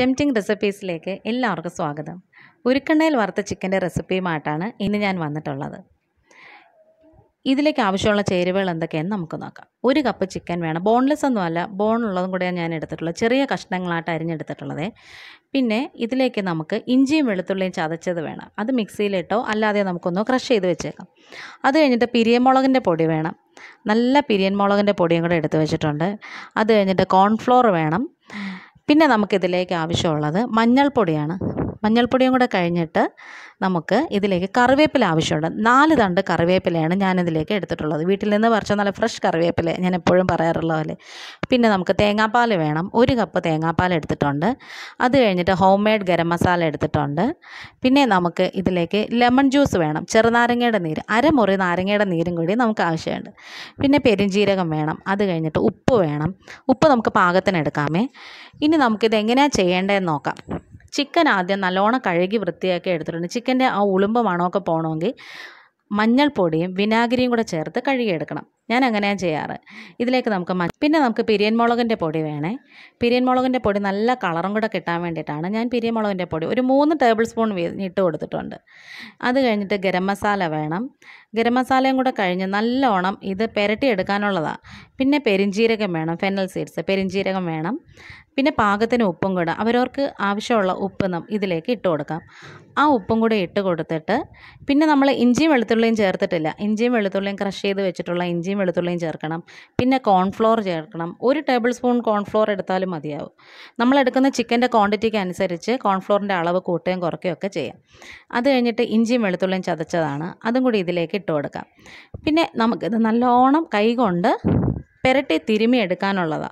tempting റെസിപ്പീസിലേക്ക് എല്ലാവർക്കും സ്വാഗതം ഉരുക്കണ്ണയിൽ വറുത്ത ചിക്കൻ്റെ റെസിപ്പിയുമായിട്ടാണ് ഇന്ന് ഞാൻ വന്നിട്ടുള്ളത് ഇതിലേക്ക് ആവശ്യമുള്ള ചേരുവകൾ എന്തൊക്കെയാണെന്ന് നമുക്ക് നോക്കാം ഒരു കപ്പ് ചിക്കൻ വേണം ബോൺലെസ് ഒന്നും ബോൺ ബോണുള്ളതും കൂടെ ഞാൻ എടുത്തിട്ടുള്ളത് ചെറിയ കഷ്ണങ്ങളായിട്ട് അരിഞ്ഞെടുത്തിട്ടുള്ളത് പിന്നെ ഇതിലേക്ക് നമുക്ക് ഇഞ്ചിയും വെളുത്തുള്ളിയും ചതച്ചത് വേണം അത് മിക്സിയിലിട്ടോ അല്ലാതെ നമുക്കൊന്ന് ക്രഷ് ചെയ്ത് വെച്ചേക്കാം അത് കഴിഞ്ഞിട്ട് പിരിയമുളകിൻ്റെ പൊടി വേണം നല്ല പിരിയൻ മുളകിൻ്റെ പൊടിയും കൂടെ എടുത്ത് വെച്ചിട്ടുണ്ട് അത് കഴിഞ്ഞിട്ട് കോൺഫ്ലോർ വേണം പിന്നെ നമുക്കിതിലേക്ക് ആവശ്യമുള്ളത് മഞ്ഞൾപ്പൊടിയാണ് മഞ്ഞൾപ്പൊടിയും കൂടെ കഴിഞ്ഞിട്ട് നമുക്ക് ഇതിലേക്ക് കറിവേപ്പില ആവശ്യമുണ്ട് നാല് തണ്ട് കറിവേപ്പിലയാണ് ഞാനിതിലേക്ക് എടുത്തിട്ടുള്ളത് വീട്ടിൽ നിന്ന് പറിച്ച നല്ല ഫ്രഷ് കറിവേപ്പില ഞാൻ എപ്പോഴും പറയാറുള്ള പോലെ പിന്നെ നമുക്ക് തേങ്ങാപ്പാൽ വേണം ഒരു കപ്പ് തേങ്ങാപ്പാൽ എടുത്തിട്ടുണ്ട് അത് കഴിഞ്ഞിട്ട് ഹോം മെയ്ഡ് ഗരം മസാല എടുത്തിട്ടുണ്ട് പിന്നെ നമുക്ക് ഇതിലേക്ക് ലെമൺ ജ്യൂസ് വേണം ചെറുനാരങ്ങയുടെ നീര് അരമുറി നാരങ്ങയുടെ നീരും കൂടി നമുക്ക് ആവശ്യമുണ്ട് പിന്നെ പെരിഞ്ജീരകം വേണം അത് കഴിഞ്ഞിട്ട് ഉപ്പ് വേണം ഉപ്പ് നമുക്ക് പാകത്തിന് എടുക്കാമേ ഇനി നമുക്കിത് എങ്ങനെയാണ് ചെയ്യേണ്ടതെന്ന് നോക്കാം ചിക്കൻ ആദ്യം നല്ലോണം കഴുകി വൃത്തിയാക്കി എടുത്തിട്ടുണ്ട് ചിക്കൻ്റെ ആ ഉളുമ്പ് മണമൊക്കെ പോകണമെങ്കിൽ മഞ്ഞൾപ്പൊടിയും വിനാഗിരിയും കൂടെ ചേർത്ത് കഴുകിയെടുക്കണം ഞാൻ അങ്ങനെയാണ് ചെയ്യാറ് ഇതിലേക്ക് നമുക്ക് പിന്നെ നമുക്ക് പിരിയൻ മുളകിൻ്റെ പൊടി വേണേ പിരിയൻ മുളകിൻ്റെ പൊടി നല്ല കളറും കൂടെ കിട്ടാൻ വേണ്ടിയിട്ടാണ് ഞാൻ പിരിയൻ മുളകിൻ്റെ പൊടി ഒരു മൂന്ന് ടേബിൾ സ്പൂൺ ഇട്ട് കൊടുത്തിട്ടുണ്ട് അത് കഴിഞ്ഞിട്ട് ഗരം മസാല വേണം ഗരം മസാലയും കൂടെ കഴിഞ്ഞ് നല്ലോണം ഇത് പുരട്ടിയെടുക്കാനുള്ളതാണ് പിന്നെ പെരിഞ്ചീരകം വേണം ഫെനൽ സീഡ്സ് പെരിഞ്ചീരകം വേണം പിന്നെ പാകത്തിന് ഉപ്പും കൂടെ അവരവർക്ക് ആവശ്യമുള്ള ഉപ്പ് ഇതിലേക്ക് ഇട്ട് കൊടുക്കാം ആ ഉപ്പും കൂടെ ഇട്ട് കൊടുത്തിട്ട് പിന്നെ നമ്മൾ ഇഞ്ചിയും വെളുത്തുള്ളിയും ചേർത്തിട്ടില്ല ഇഞ്ചിയും വെളുത്തുള്ളിയും ക്രഷ് ചെയ്ത് വെച്ചിട്ടുള്ള ഇഞ്ചിയും ഇഞ്ചിയും വെളുത്തുള്ളിയും ചേർക്കണം പിന്നെ കോൺഫ്ലോർ ചേർക്കണം ഒരു ടേബിൾ സ്പൂൺ കോൺഫ്ലോർ എടുത്താലും മതിയാവും നമ്മൾ എടുക്കുന്ന ചിക്കൻ്റെ ക്വാണ്ടിറ്റിക്ക് അനുസരിച്ച് കോൺഫ്ലോറിൻ്റെ അളവ് കൂട്ടുകയും ഒക്കെ ചെയ്യാം അത് കഴിഞ്ഞിട്ട് ഇഞ്ചിയും വെളുത്തുള്ളിയും ചതച്ചതാണ് അതും കൂടി ഇതിലേക്ക് ഇട്ട് കൊടുക്കാം പിന്നെ നമുക്കിത് നല്ലോണം കൈകൊണ്ട് പെരട്ടി തിരുമി എടുക്കാനുള്ളതാണ്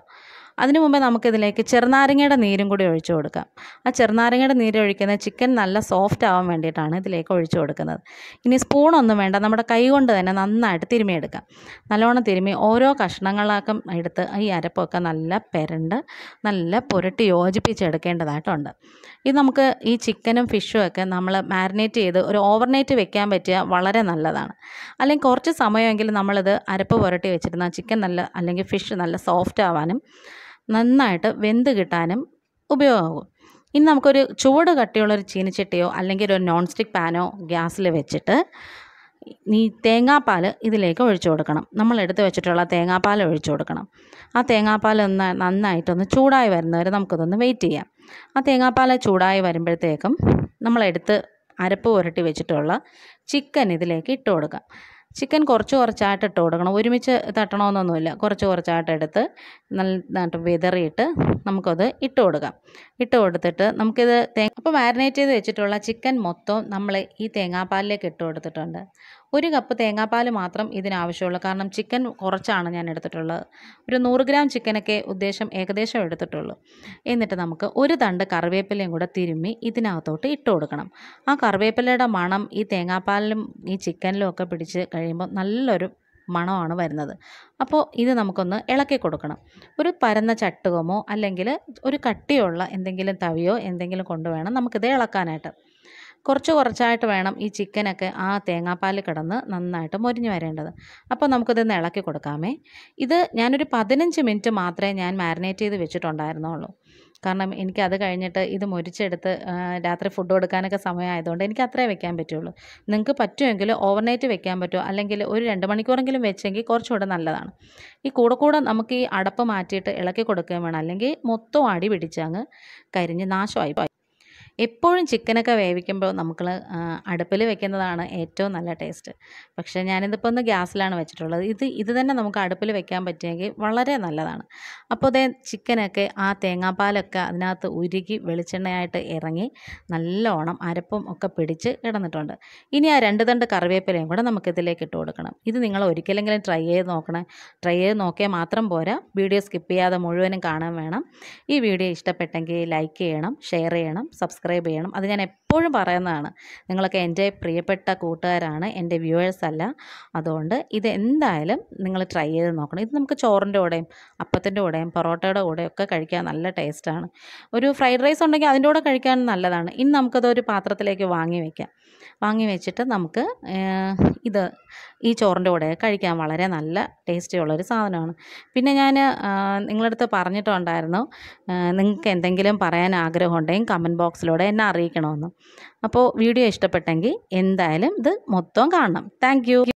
അതിനു മുമ്പേ നമുക്കിതിലേക്ക് ചെറുനാരങ്ങയുടെ നീരും കൂടി ഒഴിച്ചു കൊടുക്കാം ആ ചെറുനാരങ്ങയുടെ നീര് ഒഴിക്കുന്ന ചിക്കൻ നല്ല സോഫ്റ്റ് ആവാൻ വേണ്ടിയിട്ടാണ് ഇതിലേക്ക് ഒഴിച്ചു കൊടുക്കുന്നത് ഇനി സ്പൂണൊന്നും വേണ്ട നമ്മുടെ കൈ കൊണ്ട് തന്നെ നന്നായിട്ട് തിരുമിയെടുക്കാം നല്ലോണം തിരുമി ഓരോ കഷ്ണങ്ങളാക്കും എടുത്ത് ഈ അരപ്പൊക്കെ നല്ല പെരണ്ട് നല്ല പുരട്ടി യോജിപ്പിച്ചെടുക്കേണ്ടതായിട്ടുണ്ട് ഇത് നമുക്ക് ഈ ചിക്കനും ഫിഷും ഒക്കെ നമ്മൾ മാരിനേറ്റ് ചെയ്ത് ഒരു ഓവർനൈറ്റ് വെക്കാൻ പറ്റിയ വളരെ നല്ലതാണ് അല്ലെങ്കിൽ കുറച്ച് സമയമെങ്കിലും നമ്മളിത് അരപ്പ് പുരട്ടി വെച്ചിരുന്നാൽ ചിക്കൻ നല്ല അല്ലെങ്കിൽ ഫിഷ് നല്ല സോഫ്റ്റ് ആവാനും നന്നായിട്ട് വെന്ത് കിട്ടാനും ഉപയോഗമാകും ഇനി നമുക്കൊരു ചൂട് കട്ടിയുള്ളൊരു ഒരു ചീനിച്ചട്ടിയോ അല്ലെങ്കിൽ ഒരു നോൺ സ്റ്റിക്ക് പാനോ ഗ്യാസിൽ വെച്ചിട്ട് ഈ തേങ്ങാപ്പാൽ ഇതിലേക്ക് ഒഴിച്ചു കൊടുക്കണം നമ്മൾ എടുത്ത് വെച്ചിട്ടുള്ള തേങ്ങാപ്പാൽ ഒഴിച്ചു കൊടുക്കണം ആ തേങ്ങാപ്പാൽ ഒന്ന് നന്നായിട്ടൊന്ന് ചൂടായി വരുന്നവരെ നമുക്കിതൊന്ന് വെയിറ്റ് ചെയ്യാം ആ തേങ്ങാപ്പാൽ ചൂടായി വരുമ്പോഴത്തേക്കും നമ്മളെടുത്ത് അരപ്പ് പുരട്ടി വെച്ചിട്ടുള്ള ചിക്കൻ ഇതിലേക്ക് ഇട്ട് കൊടുക്കാം ചിക്കൻ കുറച്ച് കുറച്ചായിട്ട് ഇട്ട് കൊടുക്കണം ഒരുമിച്ച് തട്ടണമെന്നൊന്നുമില്ല കുറച്ച് കുറച്ചായിട്ട് എടുത്ത് നന്നായിട്ട് വിതറിയിട്ട് നമുക്കത് ഇട്ട് കൊടുക്കാം ഇട്ട് കൊടുത്തിട്ട് നമുക്കിത് തേങ്ങ അപ്പോൾ മാരിനേറ്റ് ചെയ്ത് വെച്ചിട്ടുള്ള ചിക്കൻ മൊത്തം നമ്മൾ ഈ തേങ്ങാപ്പാലിലേക്ക് ഇട്ട് കൊടുത്തിട്ടുണ്ട് ഒരു കപ്പ് തേങ്ങാപ്പാൽ മാത്രം ഇതിനാവശ്യമുള്ളൂ കാരണം ചിക്കൻ കുറച്ചാണ് ഞാൻ എടുത്തിട്ടുള്ളത് ഒരു നൂറ് ഗ്രാം ചിക്കനൊക്കെ ഉദ്ദേശം ഏകദേശം എടുത്തിട്ടുള്ളൂ എന്നിട്ട് നമുക്ക് ഒരു തണ്ട് കറിവേപ്പിലയും കൂടെ തിരുമ്മി ഇതിനകത്തോട്ട് ഇട്ട് കൊടുക്കണം ആ കറിവേപ്പിലയുടെ മണം ഈ തേങ്ങാപ്പാലിലും ഈ ചിക്കനിലും ഒക്കെ പിടിച്ച് കഴിയുമ്പോൾ നല്ലൊരു മണമാണ് വരുന്നത് അപ്പോൾ ഇത് നമുക്കൊന്ന് ഇളക്കി കൊടുക്കണം ഒരു പരന്ന ചട്ടുകമോ അല്ലെങ്കിൽ ഒരു കട്ടിയുള്ള എന്തെങ്കിലും തവിയോ എന്തെങ്കിലും കൊണ്ടുവേണം നമുക്കിത് ഇളക്കാനായിട്ട് കുറച്ച് കുറച്ചായിട്ട് വേണം ഈ ചിക്കനൊക്കെ ആ തേങ്ങാപ്പാൽ കിടന്ന് നന്നായിട്ട് മൊരിഞ്ഞ് വരേണ്ടത് അപ്പോൾ നമുക്കിതൊന്ന് ഇളക്കി കൊടുക്കാമേ ഇത് ഞാനൊരു പതിനഞ്ച് മിനിറ്റ് മാത്രമേ ഞാൻ മാരിനേറ്റ് ചെയ്ത് വെച്ചിട്ടുണ്ടായിരുന്നുള്ളൂ കാരണം എനിക്ക് അത് കഴിഞ്ഞിട്ട് ഇത് മുരിച്ചെടുത്ത് രാത്രി ഫുഡ് കൊടുക്കാനൊക്കെ സമയമായതുകൊണ്ട് എനിക്ക് അത്രേ വെക്കാൻ പറ്റുള്ളൂ നിങ്ങൾക്ക് പറ്റുമെങ്കിൽ ഓവർനൈറ്റ് വെക്കാൻ പറ്റുമോ അല്ലെങ്കിൽ ഒരു രണ്ട് മണിക്കൂറെങ്കിലും വെച്ചെങ്കിൽ കുറച്ചുകൂടെ നല്ലതാണ് ഈ കൂടെ കൂടെ നമുക്ക് ഈ അടപ്പ് മാറ്റിയിട്ട് ഇളക്കി കൊടുക്കുകയും വേണം അല്ലെങ്കിൽ മൊത്തം അടി പിടിച്ചങ്ങ് കരിഞ്ഞ് നാശമായി എപ്പോഴും ചിക്കനൊക്കെ വേവിക്കുമ്പോൾ നമുക്ക് അടുപ്പിൽ വെക്കുന്നതാണ് ഏറ്റവും നല്ല ടേസ്റ്റ് പക്ഷേ ഞാനിതിപ്പോൾ ഒന്ന് ഗ്യാസിലാണ് വെച്ചിട്ടുള്ളത് ഇത് ഇത് തന്നെ നമുക്ക് അടുപ്പിൽ വെക്കാൻ പറ്റിയെങ്കിൽ വളരെ നല്ലതാണ് അപ്പോൾ അതേ ചിക്കനൊക്കെ ആ തേങ്ങാപ്പാലൊക്കെ അതിനകത്ത് ഉരുകി വെളിച്ചെണ്ണയായിട്ട് ഇറങ്ങി നല്ലോണം അരപ്പും ഒക്കെ പിടിച്ച് കിടന്നിട്ടുണ്ട് ഇനി ആ രണ്ട് തണ്ട് കറിവേപ്പിലയും കൂടെ നമുക്കിതിലേക്ക് ഇട്ട് കൊടുക്കണം ഇത് നിങ്ങൾ ഒരിക്കലെങ്കിലും ട്രൈ ചെയ്ത് നോക്കണേ ട്രൈ ചെയ്ത് നോക്കിയാൽ മാത്രം പോരാ വീഡിയോ സ്കിപ്പ് ചെയ്യാതെ മുഴുവനും കാണാൻ വേണം ഈ വീഡിയോ ഇഷ്ടപ്പെട്ടെങ്കിൽ ലൈക്ക് ചെയ്യണം ഷെയർ ചെയ്യണം സബ്സ്ക്രൈബ് സബ്സ്ക്രൈബ് ചെയ്യണം അത് ഞാൻ എപ്പോഴും പറയുന്നതാണ് നിങ്ങളൊക്കെ എൻ്റെ പ്രിയപ്പെട്ട കൂട്ടുകാരാണ് എൻ്റെ വ്യൂവേഴ്സ് അല്ല അതുകൊണ്ട് ഇത് എന്തായാലും നിങ്ങൾ ട്രൈ ചെയ്ത് നോക്കണം ഇത് നമുക്ക് ചോറിൻ്റെ കൂടെയും അപ്പത്തിൻ്റെ കൂടെയും പൊറോട്ടയുടെ കൂടെയും ഒക്കെ കഴിക്കാൻ നല്ല ടേസ്റ്റാണ് ഒരു ഫ്രൈഡ് റൈസ് ഉണ്ടെങ്കിൽ അതിൻ്റെ കൂടെ കഴിക്കാൻ നല്ലതാണ് ഇനി നമുക്കത് ഒരു പാത്രത്തിലേക്ക് വാങ്ങി വയ്ക്കാം വാങ്ങി വെച്ചിട്ട് നമുക്ക് ഇത് ഈ ചോറിൻ്റെ കൂടെ കഴിക്കാൻ വളരെ നല്ല ടേസ്റ്റിയുള്ളൊരു സാധനമാണ് പിന്നെ ഞാൻ അടുത്ത് പറഞ്ഞിട്ടുണ്ടായിരുന്നു നിങ്ങൾക്ക് എന്തെങ്കിലും പറയാൻ ആഗ്രഹമുണ്ടെങ്കിൽ കമൻറ്റ് ബോക്സിലൂടെ എന്നെ അറിയിക്കണമെന്ന് അപ്പോൾ വീഡിയോ ഇഷ്ടപ്പെട്ടെങ്കിൽ എന്തായാലും ഇത് മൊത്തം കാണണം താങ്ക്